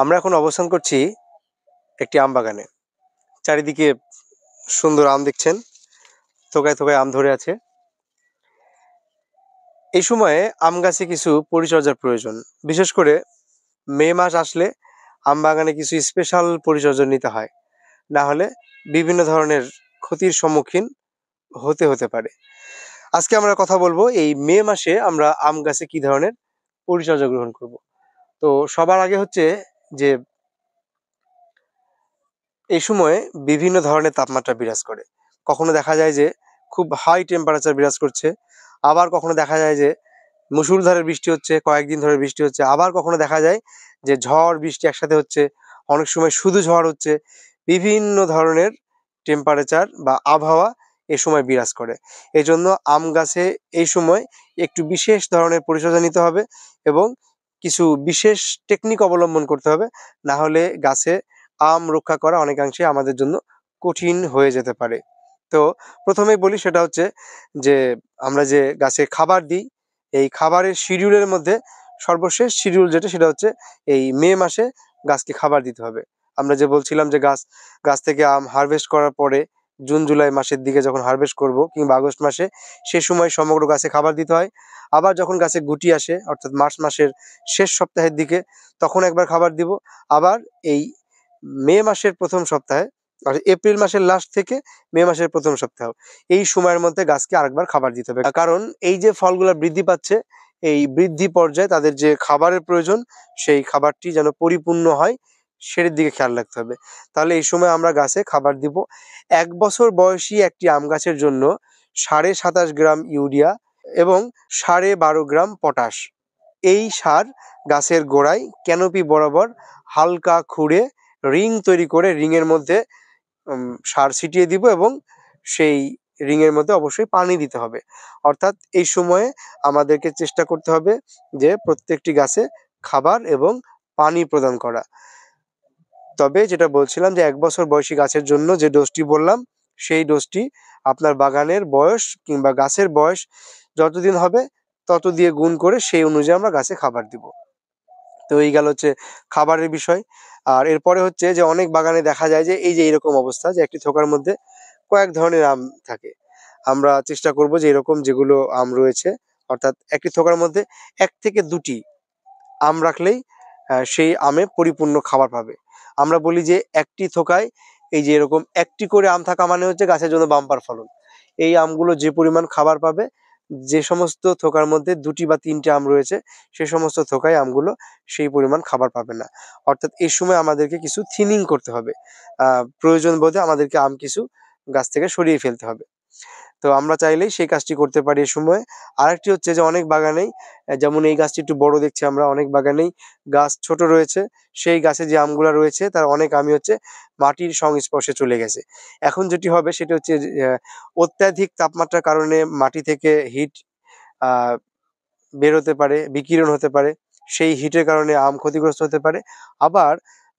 আমরা এখন অবস্থান করছি একটি আম বাগানে চারিদিকে সুন্দর আম দেখছেন থোকায় থোকায় আম ধরে আছে এই সময়ে আম গাছে কিছু পরিচর্যার প্রয়োজন বিশেষ করে মে মাস আসলে আম বাগানে কিছু স্পেশাল পরিচর্যা নিতে হয় না হলে বিভিন্ন ধরনের ক্ষতির সম্মুখীন হতে হতে পারে আজকে আমরা কথা বলবো এই মে মাসে আমরা আম গাছে কি ধরনের পরিচর্যা গ্রহণ করব তো সবার আগে হচ্ছে যে এই সময়ে বিভিন্ন ধরনের তাপমাত্রা বিরাজ করে কখনো দেখা যায় যে খুব হাই টেম্পারেচার বিরাজ করছে আবার কখনো দেখা যায় যে মুসুলধারের বৃষ্টি হচ্ছে কয়েকদিন ধরে বৃষ্টি হচ্ছে আবার কখনো দেখা যায় যে ঝড় বৃষ্টি একসাথে হচ্ছে অনেক সময় শুধু ঝড় হচ্ছে বিভিন্ন ধরনের টেম্পারেচার বা আবহাওয়া এ সময় বিরাজ করে এজন্য আম গাছে এই সময় একটু বিশেষ ধরনের পরিশোধন নিতে হবে এবং কিছু বিশেষ টেকনিক অবলম্বন করতে হবে না হলে গাছে আম রক্ষা করা অনেকাংশে আমাদের জন্য কঠিন হয়ে যেতে পারে তো প্রথমেই বলি সেটা হচ্ছে যে আমরা যে গাছে খাবার দিই এই খাবারের শিডিউলের মধ্যে সর্বশেষ শিডিউল যেটা সেটা হচ্ছে এই মে মাসে গাছকে খাবার দিতে হবে আমরা যে বলছিলাম যে গাছ গাছ থেকে আম হারভেস্ট করার পরে জুন জুলাই মাসের দিকে যখন হারভেস্ট করব কিংবা আগস্ট মাসে সে সময় সমগ্র গাছে খাবার দিতে হয় আবার যখন গাছে গুটি আসে অর্থাৎ মার্চ মাসের শেষ সপ্তাহের দিকে তখন একবার খাবার দিব আবার এই মে মাসের প্রথম সপ্তাহে এপ্রিল মাসের লাস্ট থেকে মে মাসের প্রথম সপ্তাহ এই সময়ের মধ্যে গাছকে আরেকবার খাবার দিতে হবে কারণ এই যে ফলগুলো বৃদ্ধি পাচ্ছে এই বৃদ্ধি পর্যায়ে তাদের যে খাবারের প্রয়োজন সেই খাবারটি যেন পরিপূর্ণ হয় সেটির দিকে খেয়াল রাখতে হবে তাহলে এই সময় আমরা গাছে খাবার দিব এক বছর বয়সী একটি আম গাছের জন্য সাড়ে সাতাশ গ্রাম ইউরিয়া এবং সাড়ে বারো গ্রাম পটাশ এই সার গাছের গোড়ায় ক্যানোপি বরাবর হালকা খুঁড়ে রিং তৈরি করে রিংয়ের মধ্যে সার ছিটিয়ে দিব এবং সেই রিংয়ের মধ্যে অবশ্যই পানি দিতে হবে অর্থাৎ এই সময়ে আমাদেরকে চেষ্টা করতে হবে যে প্রত্যেকটি গাছে খাবার এবং পানি প্রদান করা তবে যেটা বলছিলাম যে এক বছর বয়সী গাছের জন্য যে ডোজটি বললাম সেই ডোজটি আপনার বাগানের বয়স কিংবা গাছের বয়স যতদিন হবে তত দিয়ে গুণ করে সেই অনুযায়ী আমরা গাছে খাবার দিব তো এই গেল হচ্ছে খাবারের বিষয় আর এরপরে হচ্ছে যে অনেক বাগানে দেখা যায় যে এই যে এরকম অবস্থা যে একটি থোকার মধ্যে কয়েক ধরনের আম থাকে আমরা চেষ্টা করব যে এরকম যেগুলো আম রয়েছে অর্থাৎ একটি থোকার মধ্যে এক থেকে দুটি আম রাখলেই সেই আমে পরিপূর্ণ খাবার পাবে আমরা বলি যে একটি থোকায় এই যে এরকম একটি করে আম থাকা মানে হচ্ছে গাছের জন্য বাম্পার ফলন এই আমগুলো যে পরিমাণ খাবার পাবে যে সমস্ত থোকার মধ্যে দুটি বা তিনটে আম রয়েছে সে সমস্ত থোকায় আমগুলো সেই পরিমাণ খাবার পাবে না অর্থাৎ এই সময় আমাদেরকে কিছু থিনিং করতে হবে প্রয়োজন বোধে আমাদেরকে আম কিছু গাছ থেকে সরিয়ে ফেলতে হবে তো আমরা চাইলেই সেই কাজটি করতে পারি এ সময় আরেকটি হচ্ছে যে অনেক বাগানেই যেমন এই গাছটি একটু বড় দেখছি আমরা অনেক বাগানেই গাছ ছোট রয়েছে সেই গাছে যে আমগুলা রয়েছে তার অনেক আমি হচ্ছে মাটির সংস্পর্শে চলে গেছে এখন যেটি হবে সেটি হচ্ছে অত্যাধিক তাপমাত্রার কারণে মাটি থেকে হিট বেরোতে পারে বিকিরণ হতে পারে সেই হিটের কারণে আম ক্ষতিগ্রস্ত হতে পারে আবার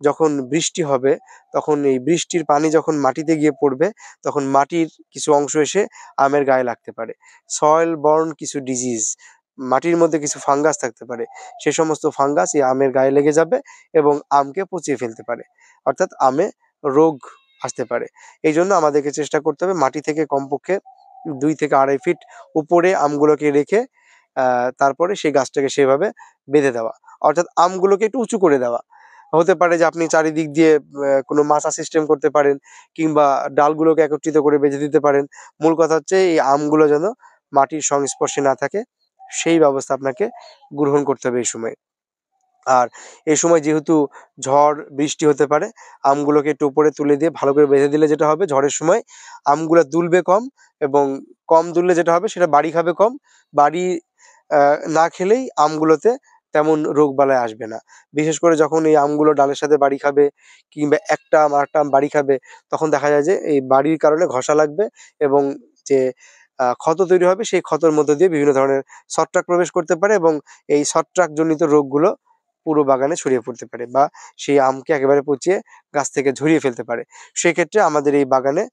যখন বৃষ্টি হবে তখন এই বৃষ্টির পানি যখন মাটিতে গিয়ে পড়বে তখন মাটির কিছু অংশ এসে আমের গায়ে লাগতে পারে সয়েল বর্ন কিছু ডিজিজ মাটির মধ্যে কিছু ফাঙ্গাস থাকতে পারে সে সমস্ত ফাঙ্গাস এই আমের গায়ে লেগে যাবে এবং আমকে পচিয়ে ফেলতে পারে অর্থাৎ আমে রোগ আসতে পারে এই জন্য আমাদেরকে চেষ্টা করতে হবে মাটি থেকে কমপক্ষে দুই থেকে আড়াই ফিট উপরে আমগুলোকে রেখে তারপরে সেই গাছটাকে সেভাবে বেঁধে দেওয়া অর্থাৎ আমগুলোকে একটু উঁচু করে দেওয়া হতে পারে যে আপনি চারিদিক দিয়ে কোনো মাসা সিস্টেম করতে পারেন কিংবা ডালগুলোকে একত্রিত করে বেঁধে দিতে পারেন মূল কথা হচ্ছে এই আমগুলো যেন মাটির সংস্পর্শে না থাকে সেই ব্যবস্থা আপনাকে গ্রহণ করতে হবে এই সময় আর এই সময় যেহেতু ঝড় বৃষ্টি হতে পারে আমগুলোকে একটু উপরে তুলে দিয়ে ভালো করে বেঁধে দিলে যেটা হবে ঝড়ের সময় আমগুলো দুলবে কম এবং কম দুললে যেটা হবে সেটা বাড়ি খাবে কম বাড়ি না খেলেই আমগুলোতে তেমন রোগ বালায় আসবে না বিশেষ করে যখন এই আমগুলো ডালের সাথে বাড়ি খাবে কিংবা একটা আম আরেকটা আম বাড়ি খাবে তখন দেখা যায় যে এই বাড়ির কারণে ঘষা লাগবে এবং যে ক্ষত তৈরি হবে সেই ক্ষতর মধ্যে দিয়ে বিভিন্ন ধরনের ছত্রাক প্রবেশ করতে পারে এবং এই ছত্রাকজনিত রোগগুলো পুরো বাগানে ছড়িয়ে পড়তে পারে বা সেই আমকে একেবারে পচিয়ে গাছ থেকে ঝরিয়ে ফেলতে পারে সেক্ষেত্রে আমাদের এই বাগানে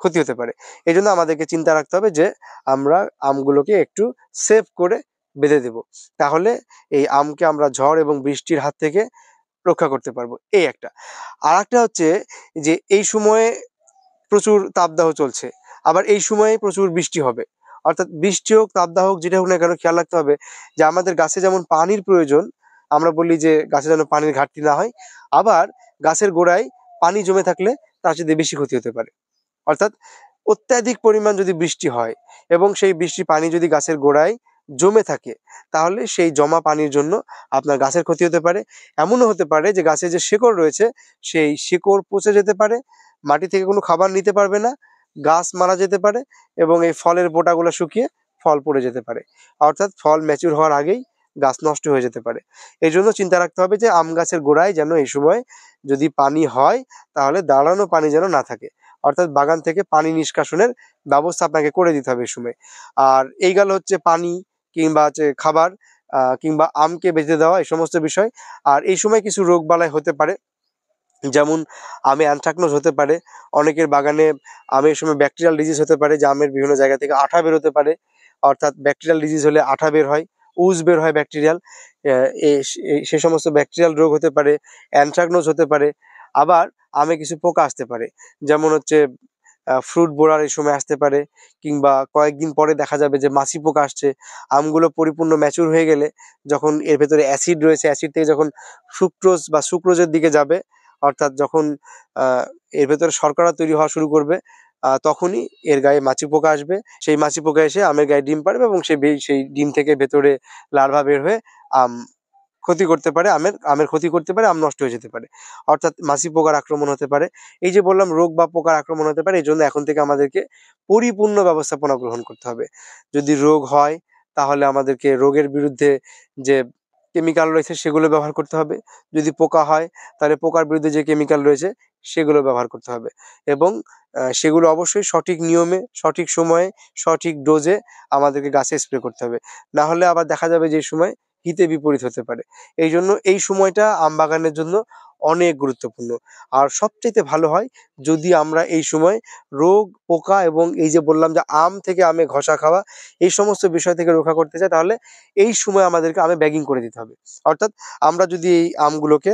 ক্ষতি হতে পারে এই জন্য আমাদেরকে চিন্তা রাখতে হবে যে আমরা আমগুলোকে একটু সেভ করে বেঁধে দেব তাহলে এই আমকে আমরা ঝড় এবং বৃষ্টির হাত থেকে রক্ষা করতে পারবো এই একটা আর একটা হচ্ছে যে এই সময়ে প্রচুর তাপদাহ চলছে আবার এই সময়ে প্রচুর বৃষ্টি হবে অর্থাৎ বৃষ্টি হোক তাপদাহ হোক যেটা হোক না কেন খেয়াল রাখতে হবে যে আমাদের গাছে যেমন পানির প্রয়োজন আমরা বলি যে গাছে যেন পানির ঘাটতি না হয় আবার গাছের গোড়ায় পানি জমে থাকলে তার সাথে বেশি ক্ষতি হতে পারে অর্থাৎ অত্যাধিক পরিমাণ যদি বৃষ্টি হয় এবং সেই বৃষ্টি পানি যদি গাছের গোড়ায় জমে থাকে তাহলে সেই জমা পানির জন্য আপনার গাছের ক্ষতি হতে পারে এমনও হতে পারে যে গাছে যে শেকড় রয়েছে সেই শেকড় পচে যেতে পারে মাটি থেকে কোনো খাবার নিতে পারবে না গাছ মারা যেতে পারে এবং এই ফলের বোটাগুলো শুকিয়ে ফল পড়ে যেতে পারে অর্থাৎ ফল ম্যাচিউর হওয়ার আগেই গাছ নষ্ট হয়ে যেতে পারে এই জন্য চিন্তা রাখতে হবে যে আম গাছের গোড়ায় যেন এই সময় যদি পানি হয় তাহলে দাঁড়ানো পানি যেন না থাকে অর্থাৎ বাগান থেকে পানি নিষ্কাশনের ব্যবস্থা আপনাকে করে দিতে হবে এই সময় আর এই গেল হচ্ছে পানি কিংবা হচ্ছে খাবার কিংবা আমকে বেঁধে দেওয়া এই সমস্ত বিষয় আর এই সময় কিছু রোগ বালাই হতে পারে যেমন আমে অ্যান্থ্রাকনোজ হতে পারে অনেকের বাগানে আমের সময় ব্যাকটেরিয়াল ডিজিজ হতে পারে যে আমের বিভিন্ন জায়গা থেকে আঠা বের হতে পারে অর্থাৎ ব্যাকটেরিয়াল ডিজিজ হলে আঠা বের হয় উজ বের হয় ব্যাকটেরিয়াল সে সমস্ত ব্যাকটেরিয়াল রোগ হতে পারে অ্যান্থ্রাকনোজ হতে পারে আবার আমে কিছু পোকা আসতে পারে যেমন হচ্ছে ফ্রুট বোড়ার এই সময় আসতে পারে কিংবা কয়েকদিন পরে দেখা যাবে যে মাছি পোকা আসছে আমগুলো পরিপূর্ণ ম্যাচুর হয়ে গেলে যখন এর ভেতরে অ্যাসিড রয়েছে অ্যাসিড থেকে যখন সুক্রোজ বা সুক্রোজের দিকে যাবে অর্থাৎ যখন এর ভেতরে শর্করা তৈরি হওয়া শুরু করবে তখনই এর গায়ে মাছি পোকা আসবে সেই মাছি পোকা এসে আমের গায়ে ডিম পারবে এবং সে সেই ডিম থেকে ভেতরে লার্ভা বের হয়ে আম ক্ষতি করতে পারে আমের আমের ক্ষতি করতে পারে আম নষ্ট হয়ে যেতে পারে অর্থাৎ মাছি পোকার আক্রমণ হতে পারে এই যে বললাম রোগ বা পোকার আক্রমণ হতে পারে এই জন্য এখন থেকে আমাদেরকে পরিপূর্ণ ব্যবস্থাপনা গ্রহণ করতে হবে যদি রোগ হয় তাহলে আমাদেরকে রোগের বিরুদ্ধে যে কেমিক্যাল রয়েছে সেগুলো ব্যবহার করতে হবে যদি পোকা হয় তাহলে পোকার বিরুদ্ধে যে কেমিক্যাল রয়েছে সেগুলো ব্যবহার করতে হবে এবং সেগুলো অবশ্যই সঠিক নিয়মে সঠিক সময়ে সঠিক ডোজে আমাদেরকে গাছে স্প্রে করতে হবে না হলে আবার দেখা যাবে যে সময় হিতে বিপরীত হতে পারে এই জন্য এই সময়টা আম বাগানের জন্য অনেক গুরুত্বপূর্ণ আর সবচাইতে ভালো হয় যদি আমরা এই সময় রোগ পোকা এবং এই যে বললাম যে আম থেকে আমে ঘষা খাওয়া এই সমস্ত বিষয় থেকে রক্ষা করতে চাই তাহলে এই সময় আমাদেরকে আমে ব্যাগিং করে দিতে হবে অর্থাৎ আমরা যদি এই আমগুলোকে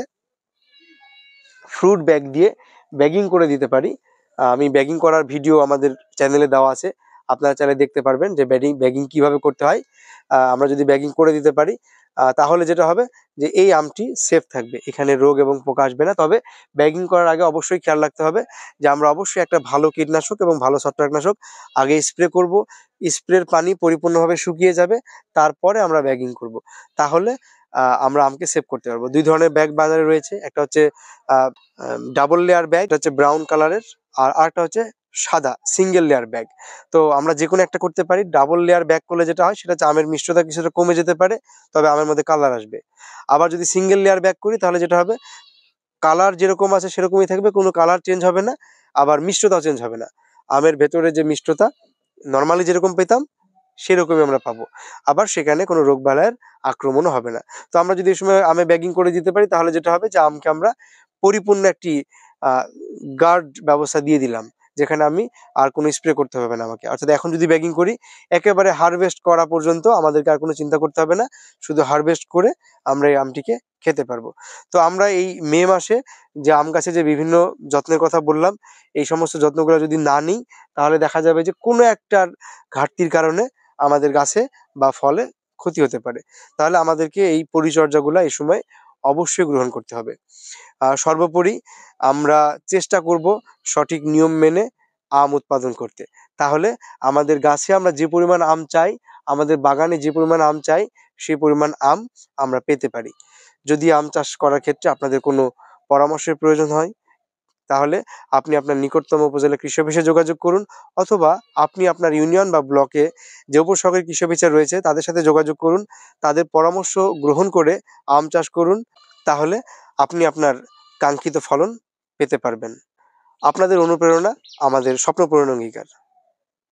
ফ্রুট ব্যাগ দিয়ে ব্যাগিং করে দিতে পারি আমি ব্যাগিং করার ভিডিও আমাদের চ্যানেলে দেওয়া আছে আপনারা চ্যানেলে দেখতে পারবেন যে ব্যাগিং ব্যাগিং কীভাবে করতে হয় আমরা যদি ব্যাগিং করে দিতে পারি তাহলে যেটা হবে যে এই আমটি সেফ থাকবে এখানে রোগ এবং পোকা আসবে না তবে ব্যাগিং করার আগে অবশ্যই খেয়াল রাখতে হবে যে আমরা অবশ্যই একটা ভালো কীটনাশক এবং ভালো ছত্রাকনাশক আগে স্প্রে করব স্প্রের পানি পরিপূর্ণভাবে শুকিয়ে যাবে তারপরে আমরা ব্যাগিং করব। তাহলে আমরা আমকে সেভ করতে পারবো দুই ধরনের ব্যাগ বাজারে রয়েছে একটা হচ্ছে ডাবল লেয়ার ব্যাগ হচ্ছে ব্রাউন কালারের আর আরেকটা হচ্ছে সাদা সিঙ্গেল লেয়ার ব্যাগ তো আমরা যে কোনো একটা করতে পারি ডাবল লেয়ার ব্যাগ করলে যেটা হয় সেটা আমের মিষ্টতা কিছুটা কমে যেতে পারে তবে আমের মধ্যে কালার আসবে আবার যদি সিঙ্গেল লেয়ার ব্যাগ করি তাহলে যেটা হবে কালার যেরকম আছে সেরকমই থাকবে কোনো কালার চেঞ্জ হবে না আবার মিষ্টতাও চেঞ্জ হবে না আমের ভেতরে যে মিষ্টতা নর্মালি যেরকম পেতাম সেরকমই আমরা পাবো আবার সেখানে কোনো রোগ বালায়ের আক্রমণও হবে না তো আমরা যদি এই সময় আমে ব্যাগিং করে দিতে পারি তাহলে যেটা হবে যে আমকে আমরা পরিপূর্ণ একটি গার্ড ব্যবস্থা দিয়ে দিলাম যেখানে আমি আর কোনো স্প্রে করতে হবে না আমাকে অর্থাৎ এখন যদি ব্যাগিং করি একেবারে হারভেস্ট করা পর্যন্ত আমাদেরকে আর কোনো চিন্তা করতে হবে না শুধু হারভেস্ট করে আমরা এই আমটিকে খেতে পারবো তো আমরা এই মে মাসে যে আম গাছে যে বিভিন্ন যত্নের কথা বললাম এই সমস্ত যত্নগুলো যদি না নিই তাহলে দেখা যাবে যে কোনো একটার ঘাটতির কারণে আমাদের গাছে বা ফলে ক্ষতি হতে পারে তাহলে আমাদেরকে এই পরিচর্যাগুলো এই সময় অবশ্যই গ্রহণ করতে হবে সর্বোপরি আমরা চেষ্টা করব সঠিক নিয়ম মেনে আম উৎপাদন করতে তাহলে আমাদের গাছে আমরা যে পরিমাণ আম চাই আমাদের বাগানে যে পরিমাণ আম চাই সেই পরিমাণ আম আমরা পেতে পারি যদি আম চাষ করার ক্ষেত্রে আপনাদের কোনো পরামর্শের প্রয়োজন হয় তাহলে আপনি আপনার নিকটতম উপজেলা কৃষি অফিসে যোগাযোগ করুন অথবা আপনি আপনার ইউনিয়ন বা ব্লকে যে উপসহকারী কৃষি অফিসার রয়েছে তাদের সাথে যোগাযোগ করুন তাদের পরামর্শ গ্রহণ করে আম চাষ করুন তাহলে আপনি আপনার কাঙ্ক্ষিত ফলন পেতে পারবেন আপনাদের অনুপ্রেরণা আমাদের স্বপ্ন পূরণ অঙ্গীকার